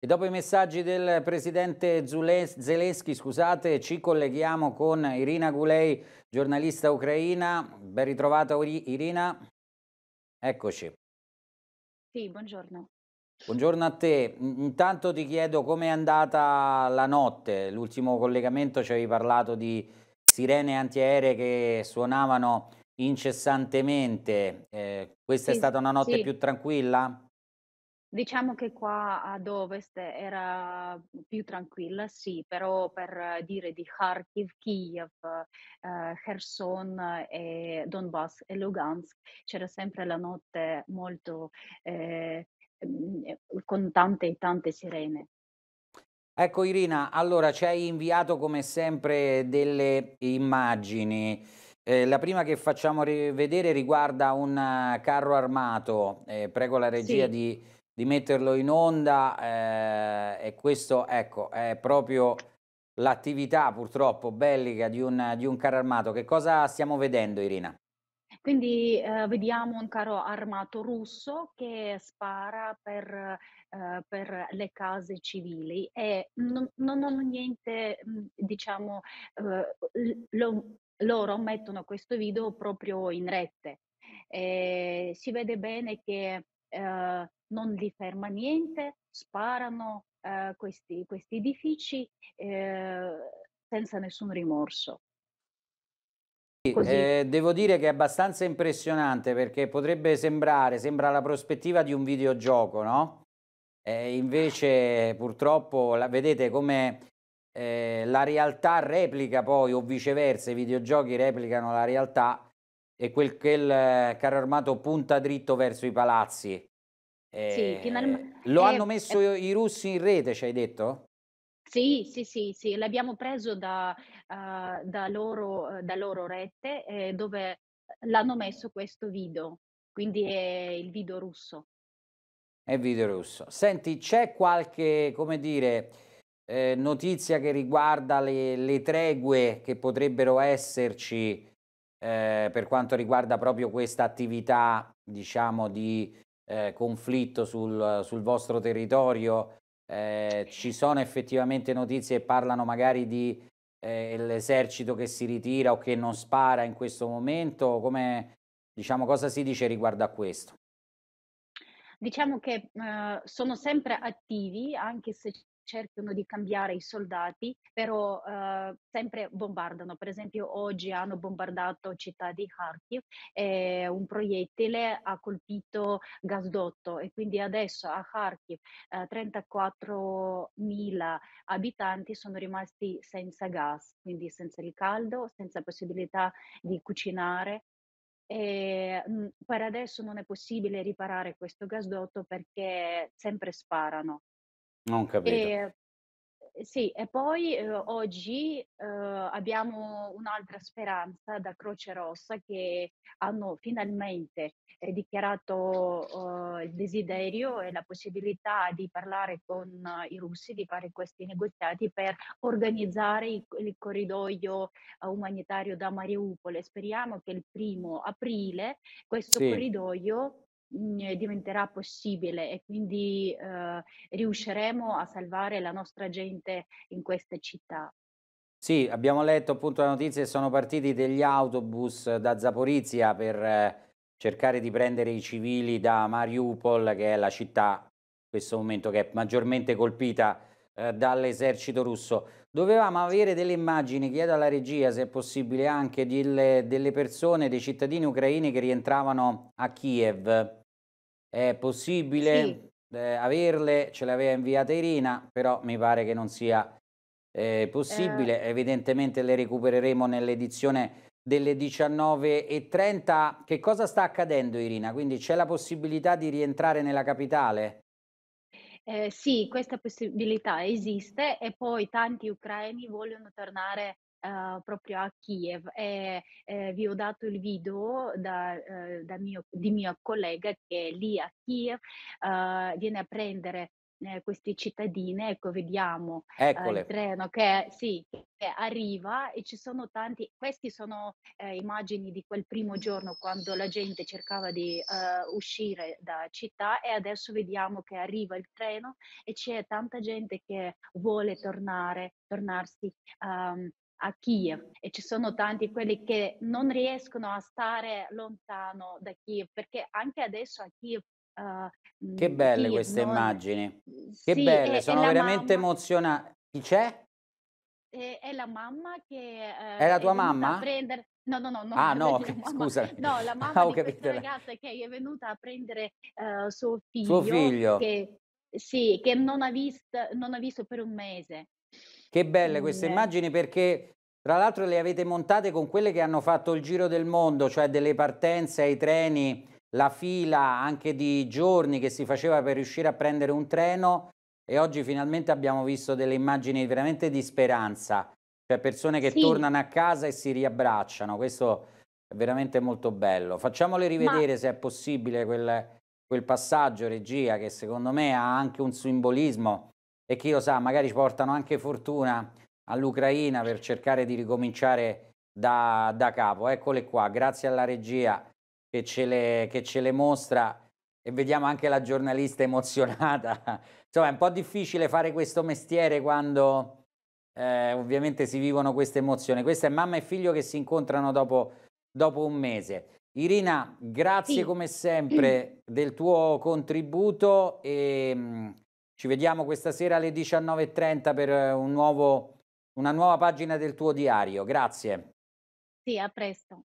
E dopo i messaggi del presidente Zelensky, scusate, ci colleghiamo con Irina Gulei, giornalista ucraina. Ben ritrovata Irina. Eccoci. Sì, buongiorno. Buongiorno a te. Intanto ti chiedo come è andata la notte. L'ultimo collegamento ci avevi parlato di sirene antiaeree che suonavano incessantemente. Eh, questa sì, è stata una notte sì. più tranquilla? Diciamo che qua ad ovest era più tranquilla, sì, però per dire di Kharkiv, Kiev, eh, e Donbass e Lugansk c'era sempre la notte molto eh, mm, eh, con tante e tante sirene. Ecco Irina, allora ci hai inviato come sempre delle immagini. Eh, la prima che facciamo vedere riguarda un eh, carro armato. Eh, prego la regia sì. di di metterlo in onda eh, e questo ecco, è proprio l'attività purtroppo bellica di un, di un carro armato. Che cosa stiamo vedendo Irina? Quindi eh, vediamo un carro armato russo che spara per, eh, per le case civili e non, non hanno niente, mm, diciamo, eh, lo, loro mettono questo video proprio in rete. Eh, si vede bene che eh, non li ferma niente, sparano eh, questi, questi, edifici eh, senza nessun rimorso. Eh, devo dire che è abbastanza impressionante perché potrebbe sembrare, sembra la prospettiva di un videogioco, no? Eh, invece purtroppo la, vedete come eh, la realtà replica poi o viceversa, i videogiochi replicano la realtà e quel, quel carro armato punta dritto verso i palazzi. Eh, sì, lo eh, hanno messo eh. i russi in rete, ci hai detto? Sì, sì, sì, sì, l'abbiamo preso da, uh, da, loro, da loro, rete eh, dove l'hanno messo questo video, quindi è il video russo. È video russo. Senti, c'è qualche, come dire, eh, notizia che riguarda le, le, tregue che potrebbero esserci eh, per quanto riguarda proprio questa attività, diciamo, di eh, conflitto sul, sul, vostro territorio? Eh, ci sono effettivamente notizie che parlano magari di eh, l'esercito che si ritira o che non spara in questo momento? Come, diciamo, cosa si dice riguardo a questo? Diciamo che eh, sono sempre attivi, anche se cercano di cambiare i soldati, però eh, sempre bombardano. Per esempio oggi hanno bombardato città di Kharkiv e un proiettile ha colpito gasdotto e quindi adesso a Kharkiv eh, 34.000 abitanti sono rimasti senza gas, quindi senza il caldo, senza possibilità di cucinare e mm, per adesso non è possibile riparare questo gasdotto perché sempre sparano non capito. Eh, sì, e poi eh, oggi eh, abbiamo un'altra speranza da Croce Rossa che hanno finalmente eh, dichiarato uhm, il desiderio e la possibilità di parlare con i russi, di fare questi negoziati per organizzare il, il corridoio eh, umanitario da Mariupol. E speriamo che il primo aprile questo Sì, corridoio Mhmm, diventerà possibile e quindi eh, riusciremo a salvare la nostra gente in queste città. Sì, abbiamo letto appunto la notizia che sono partiti degli autobus da Zaporizia per eh, cercare di prendere i civili da Mariupol, che è la città in questo momento che è maggiormente colpita eh, dall'esercito russo. Dovevamo avere delle immagini, chiedo alla regia se è possibile, anche delle, delle persone, dei cittadini ucraini che rientravano a Kiev. È possibile sì. eh, averle? Ce le aveva inviate Irina, però mi pare che non sia eh, possibile. Eh. Evidentemente le recupereremo nell'edizione delle 19.30. Che cosa sta accadendo, Irina? Quindi c'è la possibilità di rientrare nella capitale? Ehm, sì, questa possibilità esiste e poi tanti ucraini vogliono tornare, ehm, proprio a Kiev e, ehm, vi ho dato il video da ehm, da mio di mio collega che lì a Kiev, ehm, viene a prendere, eh, queste cittadine, ecco vediamo eh, il treno che, sì, che arriva e ci sono tanti, queste sono eh, immagini di quel primo giorno quando la gente cercava di eh, uscire da città e adesso vediamo che arriva il treno e c'è tanta gente che vuole tornare, tornarsi ehm, a Kiev e ci sono tanti quelli che non riescono a stare lontano da Kiev perché anche adesso a Kiev Uh, che mhmm, belle queste non... immagini, che sì, belle, è, sono è veramente mamma... emozionanti. Chi c'è? È, è, la mamma che... Uh, è la eh, tua mamma? prendere... no, no, no. Ah, no, okay, scusa. No, la mamma ah, di questa ragazza che è venuta a prendere uh, suo figlio. Suo figlio. Che, sì, che non ha, visto, non ha visto per un mese. Che belle queste mm. immagini perché tra l'altro le avete montate con quelle che hanno fatto il giro del mondo, cioè delle partenze ai treni la fila anche di giorni che si faceva per riuscire a prendere un treno e oggi finalmente abbiamo visto delle immagini veramente di speranza, cioè persone che sì. tornano a casa e si riabbracciano, questo è veramente molto bello. Facciamole rivedere Ma... se è possibile quel, quel passaggio, regia, che secondo me ha anche un simbolismo e chi lo sa, magari portano anche fortuna all'Ucraina per cercare di ricominciare da, da capo. Eccole qua, grazie alla regia che ce le, che ce le mostra e vediamo anche la giornalista emozionata. Insomma, è un po' difficile fare questo mestiere quando eh, ovviamente si vivono queste emozioni. Questa è mamma e figlio che si incontrano dopo, dopo un mese. Irina, grazie sì. come sempre del tuo contributo e mh, mm, ci vediamo questa sera alle 19.30 per un nuovo, una nuova pagina del tuo diario. Grazie. Sì, a presto.